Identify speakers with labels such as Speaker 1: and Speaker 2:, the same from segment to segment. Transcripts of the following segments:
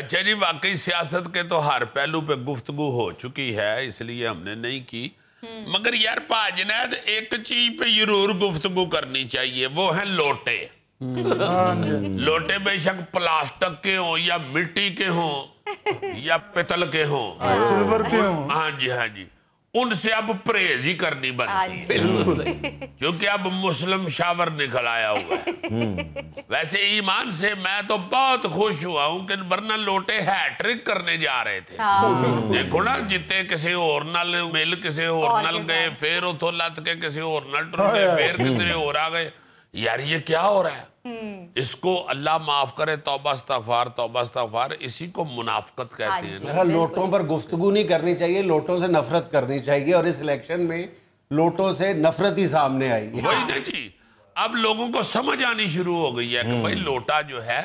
Speaker 1: अच्छा जी वाकई सियासत के तो हर पहलू पे गुफ्तगु हो चुकी है इसलिए हमने नहीं की हम्म। मगर यार पाजनैद एक चीज पे जरूर गुफ्तगु करनी चाहिए वो है लोटे हम्म। लोटे बेशक प्लास्टिक के हों या मिट्टी के हों या पितल के हों हाँ, सिल्वर के हो हाँ जी हाँ जी उनसे अब परहेज ही करनी बनती है हाँ क्योंकि अब मुस्लिम शावर निकल आया हुआ है हम्म। वैसे ईमान से मैं तो बहुत खुश हुआ हूँ कि वरना लोटे हैट्रिक करने जा रहे थे हाँ। देखो ना जिते किसी और नल मिल किसी और नल गए फिर उतो लत के किसी और नल हाँ, टुर गए फिर कितने और आ गए यार ये क्या हो रहा है हम्म। इसको अल्लाह माफ करे तोबास्तफार तोबास्तफार इसी को मुनाफ्त कहते हाँ हैं हाँ, लोटों
Speaker 2: पर गुफ्तु नहीं करनी चाहिए लोटों से नफरत करनी चाहिए और इस इलेक्शन में लोटों से नफरत ही सामने आई
Speaker 1: वही अब लोगों को समझ आनी शुरू हो गई है कि हम्म। भाई लोटा जो है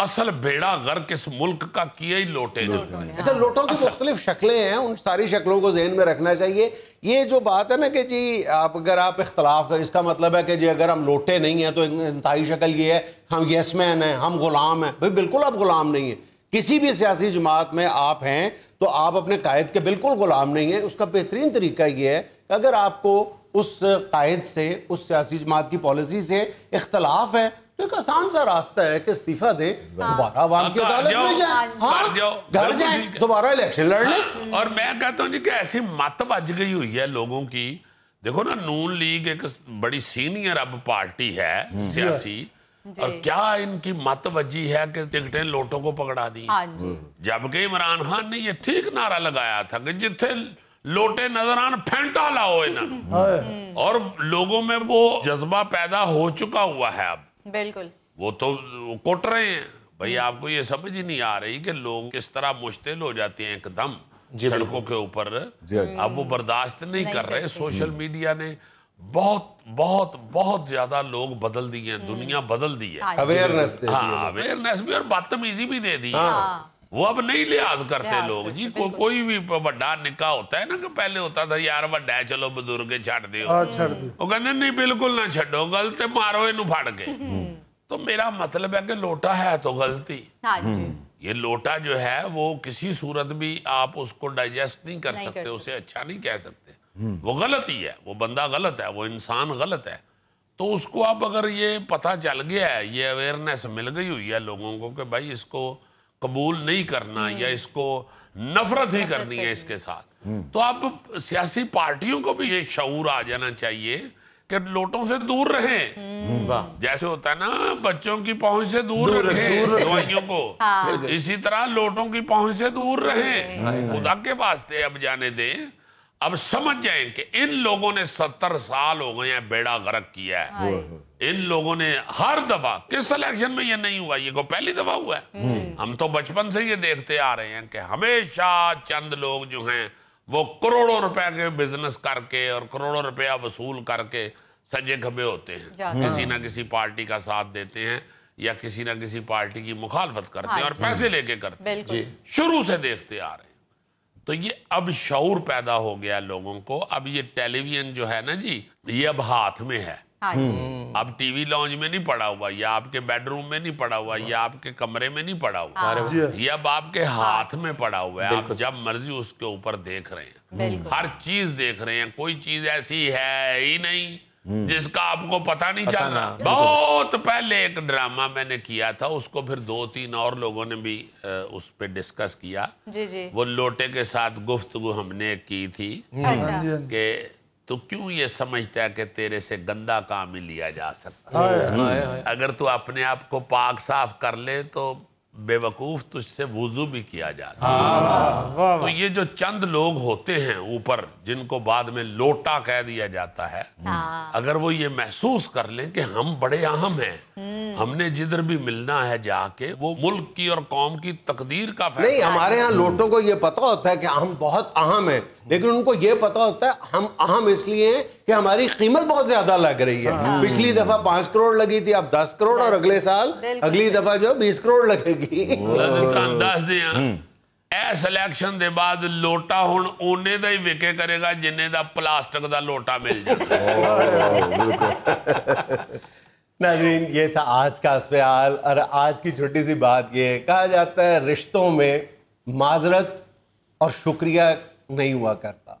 Speaker 1: असल बेड़ा गर्क इस मुल्क का किए ही लोटे अच्छा
Speaker 2: लोटों की मुख्तलिफ शक्लें हैं उन सारी शक्लों को जहन में रखना चाहिए ये जो बात है ना कि जी आप अगर आप इख्तलाफ कर इसका मतलब है कि जी अगर हम लोटे नहीं हैं तो इंतई शक्ल ये है हम येस मैन हैं हम गुलाम हैं भाई बिल्कुल आप गुलाम नहीं हैं किसी भी सियासी जमात में आप हैं तो आप अपने कायद के बिल्कुल गुलाम नहीं हैं उसका बेहतरीन तरीका ये है कि अगर आपको उस कायद से उस सियासी जमात की पॉलिसी से इख्तलाफ है एक आसान सा रास्ता है कि इस्तीफा दे हाँ। दोबारा वाम की हाँ, अदालत में जाए हाँ, हाँ घर जाए दोबारा इलेक्शन लड़ ले
Speaker 1: और मैं कहता हूँ जी कि ऐसी मत बज गई हुई है लोगों की देखो ना नून लीग एक बड़ी सीनियर अब पार्टी है सियासी और क्या इनकी मत बजी है कि टिकटें लोटों को पकड़ा दी जबकि इमरान खान ने ये ठीक नारा लगाया था कि जिथे लोटे नजर आन फेंटा लाओ इन्हें और लोगों में वो जज्बा पैदा हो चुका हुआ है अब बिल्कुल वो तो कुट रहे हैं भाई हम्म। आपको ये समझ ही नहीं आ रही कि लोग किस तरह मुश्तिल हो जाते हैं एकदम सड़कों के ऊपर अब हाँ। वो बर्दाश्त नहीं, नहीं कर रहे सोशल हम्म। मीडिया ने बहुत बहुत बहुत ज्यादा लोग बदल दिए हम्म। दुनिया बदल दी है अवेयरनेस हाँ अवेयरनेस हाँ, भी और बदतमीजी भी दे दी है हाँ। वो अब नहीं लिहाज करते लोग जी को, कोई भी बड़ा निका होता है ना कि पहले होता था यार ਵੱਡਾ ਚਲੋ ਬਜ਼ੁਰਗ ਛੱਡ ਦਿਓ ਉਹ ਕਹਿੰਦੇ ਨਹੀਂ ਬਿਲਕੁਲ ਨਾ ਛੱਡੋ ਗਲਤ ਤੇ ਮਾਰੋ ਇਹਨੂੰ तो मेरा मतलब है कि लोटा है तो गलती हाँ हम्म। ये लोटा जो है वो किसी सूरत भी आप उसको डाइजेस्ट नहीं कर नहीं सकते कर उसे अच्छा नहीं कह सकते हम्म। वो गलत ही है वो बंदा गलत है वो इंसान गलत है तो उसको आप अगर ये पता चल गया है ये अवेयरनेस मिल गई हुई है लोगों को कि भाई इसको कबूल नहीं करना हम्म। या इसको नफरत ही करनी है इसके साथ हम्म। तो अब सियासी पार्टियों को भी ये शूर आ जाना चाहिए कि लोटों से दूर रहें हम्म। जैसे होता है ना बच्चों की पहुंच से दूर, दूर रखें दवाइयों को हाँ। इसी तरह लोटों की पहुंच से दूर रहें हाँ, हाँ। खुदा के वास्ते अब जाने दें अब समझ जाए कि इन लोगों ने सत्तर साल हो गए हैं बेड़ा गर्क किया है हाँ। हाँ। इन लोगों ने हर दफा किस इलेक्शन में ये नहीं हुआ ये को पहली दफा हुआ है हम्म। हम तो बचपन से ये देखते आ रहे हैं कि हमेशा चंद लोग जो हैं वो करोड़ों रुपए के बिजनेस करके और करोड़ों रुपया वसूल करके सजे खबे होते हैं किसी ना किसी पार्टी का साथ देते हैं या किसी ना किसी पार्टी की मुखालफत करते हैं हाँ। और पैसे लेके करते हैं शुरू से देखते आ रहे हैं तो ये अब शौर पैदा हो गया लोगों को अब ये टेलीविजन जो है ना जी ये अब हाथ में है हाँ हम्म। अब टीवी लॉन्ज में नहीं पड़ा हुआ या आपके बेडरूम में नहीं पड़ा हुआ या आपके कमरे में नहीं पड़ा हुआ हाँ। ये अब आपके हाँ। हाथ में पड़ा हुआ है आप जब मर्जी उसके ऊपर देख रहे हैं हर चीज देख रहे हैं कोई चीज ऐसी है ही नहीं हम्म। जिसका आपको पता नहीं चल रहा बहुत पहले एक ड्रामा मैंने किया था उसको फिर दो तीन और लोगों ने भी उस पर डिस्कस किया जी जी वो लोटे के साथ गुफ्तगु हमने की थी अच्छा। हाँ हाँ कि तो क्यों ये समझता है कि तेरे से गंदा काम ही लिया जा सकता है अगर तू अपने आप को पाक साफ कर ले तो बेवकूफ तुझसे वजू भी किया जा सकता हाँ, हाँ, हाँ। तो ये जो चंद लोग होते हैं ऊपर जिनको बाद में लोटा कह दिया जाता है अगर वो ये महसूस कर लें कि हम बड़े अहम हैं हम्म। हम्म। हमने जिधर भी मिलना है जाके वो मुल्क की और कौम की तकदीर का नहीं हमारे यहाँ हम्म। लोटों
Speaker 2: को ये पता होता है कि हम बहुत अहम हैं लेकिन उनको ये पता होता है हम अहम इसलिए हैं कि हमारी कीमत बहुत ज्यादा लग रही है हाँ। पिछली दफा पांच करोड़ लगी थी अब दस करोड़ और अगले साल अगली दफा जो बीस करोड़ लगेगी तो अंदाज
Speaker 1: दिया सिलेक्शन के बाद लोटा हूं ओने का ही विके करेगा जिन्हें का प्लास्टिक का लोटा मिल जाए
Speaker 2: नाजरीन ये था आज का अस्पताल और आज की छोटी सी बात ये है कहा जाता है रिश्तों में माजरत और शुक्रिया नहीं हुआ करता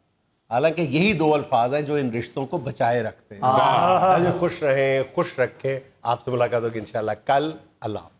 Speaker 2: हालांकि यही दो अल्फाज हैं जो इन रिश्तों को बचाए रखते हैं हाँ। खुश रहें खुश रखें आपसे मुलाकात होगी इंशाल्लाह कल अल्लाह